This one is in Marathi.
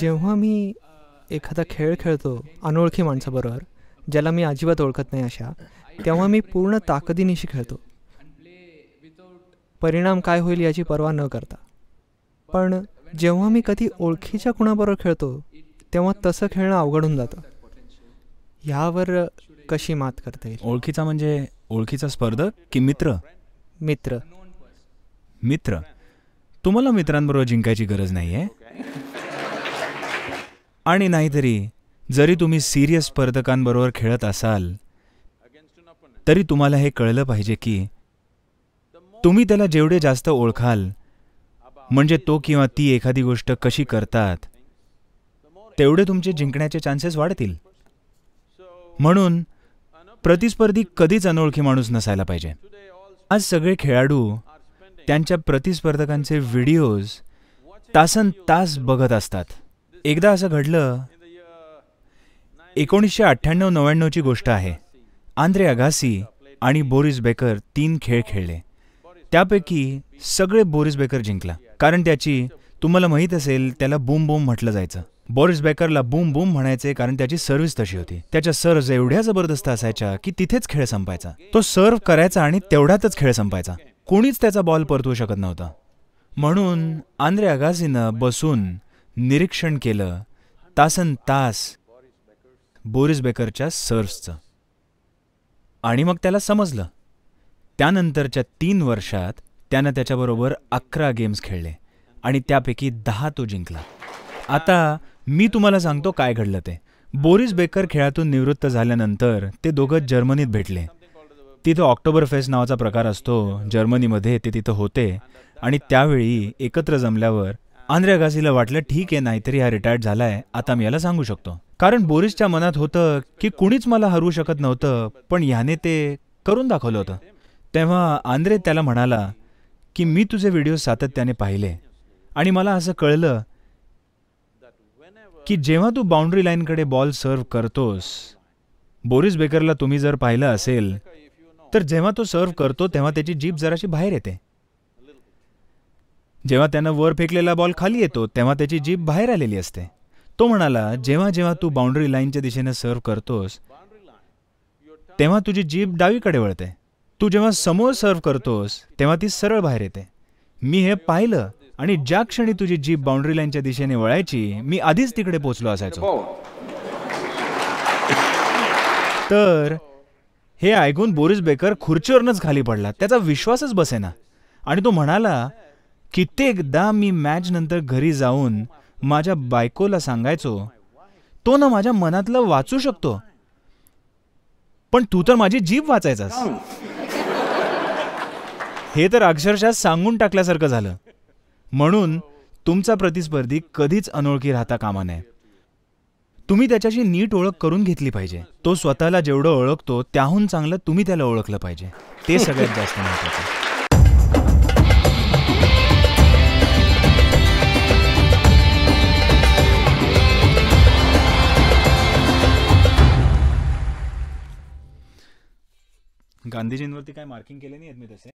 जेव्हा मी एखादा खेळ खेळतो अनोळखी माणसाबरोबर ज्याला मी अजिबात ओळखत नाही अशा तेव्हा मी पूर्ण ताकदीनिशी खेळतो परिणाम काय होईल याची पर्वा न करता पण जेव्हा मी कधी ओळखीच्या कुणाबरोबर खेळतो तेव्हा तसं खेळणं अवघडून जातं ह्यावर कशी मात करते ओळखीचा म्हणजे ओळखीचा स्पर्धक की मित्र मित्र मित्र तुम्हाला मित्रांबरोबर जिंकायची गरज नाही आहे आणि नाहीतरी जरी तुम्ही सिरियस स्पर्धकांबरोबर खेळत असाल तरी तुम्हाला हे कळलं पाहिजे की तुम्ही त्याला जेवढे जास्त ओळखाल म्हणजे तो किंवा ती एखादी गोष्ट कशी करतात तेवढे तुमचे जिंकण्याचे चान्सेस वाढतील म्हणून प्रतिस्पर्धी कधीच अनोळखी माणूस नसायला पाहिजे आज सगळे खेळाडू त्यांच्या प्रतिस्पर्धकांचे व्हिडिओज तासन तास बघत असतात एकदा असं घडलं एकोणीसशे अठ्ठ्याण्णव नव्याण्णवची गोष्ट आहे आंद्रे अगासी आणि बोरिस बेकर तीन खेळ खेळले त्यापैकी सगळे बोरिस बेकर जिंकला कारण त्याची तुम्हाला माहीत असेल त्याला बूम बूम म्हटलं जायचं बोरिस बेकरला बूम बूम म्हणायचे कारण त्याची सर्व्हिस तशी होती त्याच्या सर्व्ह एवढ्या जबरदस्त असायच्या की तिथेच खेळ संपायचा तो सर्व्ह करायचा आणि तेवढ्यातच खेळ संपायचा कोणीच त्याचा बॉल परतवू शकत नव्हता म्हणून आंद्रे अगासीनं बसून निरीक्षण केलं तासन तास बोरिस बेकरच्या सर्सचं आणि मग त्याला समजलं त्यानंतरच्या तीन वर्षात त्यानं त्याच्याबरोबर अकरा गेम्स खेळले आणि त्यापैकी दहा तो जिंकला आता मी तुम्हाला सांगतो काय घडलं ते बोरिस बेकर खेळातून निवृत्त झाल्यानंतर ते दोघं जर्मनीत भेटले तिथं ऑक्टोबर फेस्ट नावाचा प्रकार असतो जर्मनीमध्ये ते तिथं होते आणि त्यावेळी एकत्र जमल्यावर आंद्रे अगासीला वाटलं ठीक आहे नाहीतरी हा रिटायर्ड झालाय आता मी याला सांगू शकतो कारण बोरिसच्या मनात होतं की कुणीच मला हरवू शकत नव्हतं पण ह्याने ते करून दाखवलं होतं तेव्हा आंद्रे त्याला म्हणाला की मी तुझे व्हिडिओ सातत्याने पाहिले आणि मला असं कळलं की जेव्हा तू बाउंड्री लाईनकडे बॉल सर्व्ह करतोस बोरिस बेकरला तुम्ही जर पाहिलं असेल तर जेव्हा तो सर्व करतो तेव्हा त्याची जीप जराशी बाहेर येते जेव्हा त्यानं वर फेकलेला बॉल खाली येतो तेव्हा त्याची जीप बाहेर आलेली असते तो म्हणाला जेव्हा जेव्हा तू बाउंड्री लाईनच्या दिशेने सर्व्ह करतोस तेव्हा तुझी जीप डावीकडे वळते तू जेव्हा समोर सर्व्ह करतोस तेव्हा ती सरळ बाहेर येते मी हे पाहिलं आणि ज्या क्षणी तुझी जीप बाउंड्री लाईनच्या दिशेने वळायची मी आधीच तिकडे पोचलो असायचो तर हे ऐकून बोरिस बेकर खुर्चीवरनच खाली पडला त्याचा विश्वासच बसेना आणि तो म्हणाला कित्येकदा मी मॅच नंतर घरी जाऊन माझ्या बायकोला सांगायचो तो ना माझ्या मनातलं वाचू शकतो पण तू तर माझी जीभ वाचायचास हे तर अक्षरशः सांगून टाकल्यासारखं झालं म्हणून तुमचा प्रतिस्पर्धी कधीच अनोळखी राहता कामा नये तुम्ही त्याच्याशी नीट ओळख करून घेतली पाहिजे तो स्वतःला जेवढं ओळखतो त्याहून चांगलं तुम्ही त्याला ओळखलं पाहिजे ते सगळ्यात जास्त महत्वाचं गांधीजींवरती काय मार्किंग केले नाही आहेत मी तसे